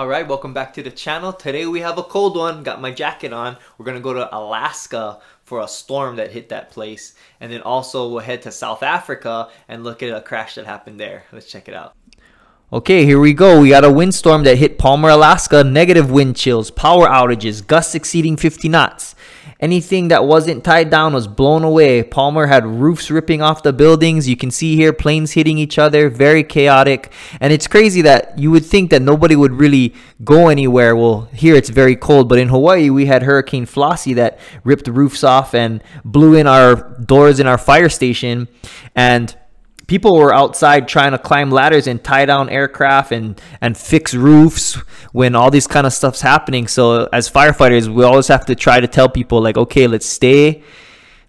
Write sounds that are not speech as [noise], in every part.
Alright, welcome back to the channel. Today we have a cold one, got my jacket on. We're gonna go to Alaska for a storm that hit that place. And then also we'll head to South Africa and look at a crash that happened there. Let's check it out. Okay, here we go. We got a windstorm that hit Palmer, Alaska. Negative wind chills, power outages, gusts exceeding 50 knots. Anything that wasn't tied down was blown away. Palmer had roofs ripping off the buildings. You can see here planes hitting each other, very chaotic. And it's crazy that you would think that nobody would really go anywhere. Well, here it's very cold, but in Hawaii we had Hurricane Flossie that ripped roofs off and blew in our doors in our fire station and people were outside trying to climb ladders and tie down aircraft and and fix roofs when all these kind of stuff's happening so as firefighters we always have to try to tell people like okay let's stay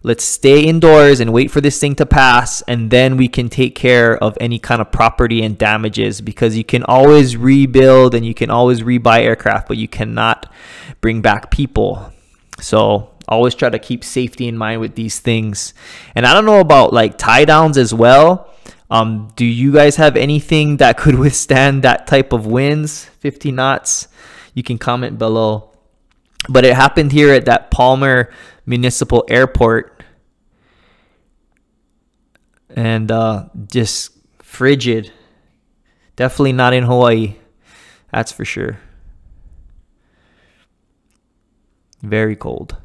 let's stay indoors and wait for this thing to pass and then we can take care of any kind of property and damages because you can always rebuild and you can always rebuy aircraft but you cannot bring back people so always try to keep safety in mind with these things and i don't know about like tie downs as well um, do you guys have anything that could [laughs] withstand that type of winds, 50 knots? You can comment below. But it happened here at that Palmer Municipal Airport. And uh, just frigid. Definitely not in Hawaii. That's for sure. Very cold.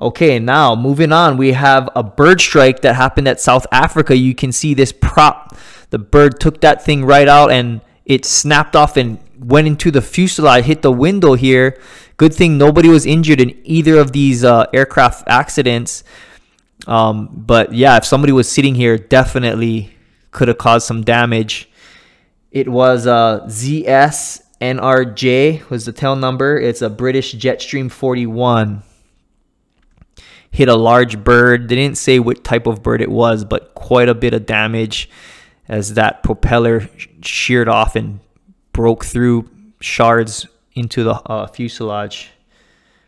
Okay, now moving on, we have a bird strike that happened at South Africa. You can see this prop. The bird took that thing right out and it snapped off and went into the fuselage, hit the window here. Good thing nobody was injured in either of these uh, aircraft accidents. Um, but yeah, if somebody was sitting here, definitely could have caused some damage. It was uh, ZSNRJ was the tail number. It's a British Jetstream 41 hit a large bird. They didn't say what type of bird it was, but quite a bit of damage as that propeller sheared off and broke through shards into the uh, fuselage.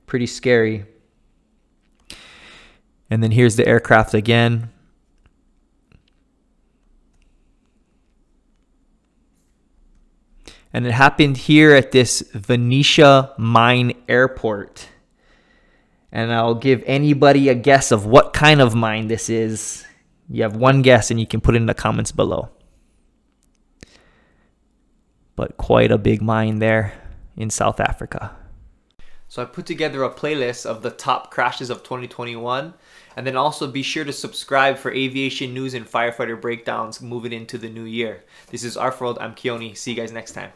Pretty scary. And then here's the aircraft again. And it happened here at this Venetia Mine Airport and I'll give anybody a guess of what kind of mine this is. You have one guess and you can put it in the comments below. But quite a big mine there in South Africa. So I put together a playlist of the top crashes of 2021. And then also be sure to subscribe for aviation news and firefighter breakdowns moving into the new year. This is Arfrold. I'm Keone. See you guys next time.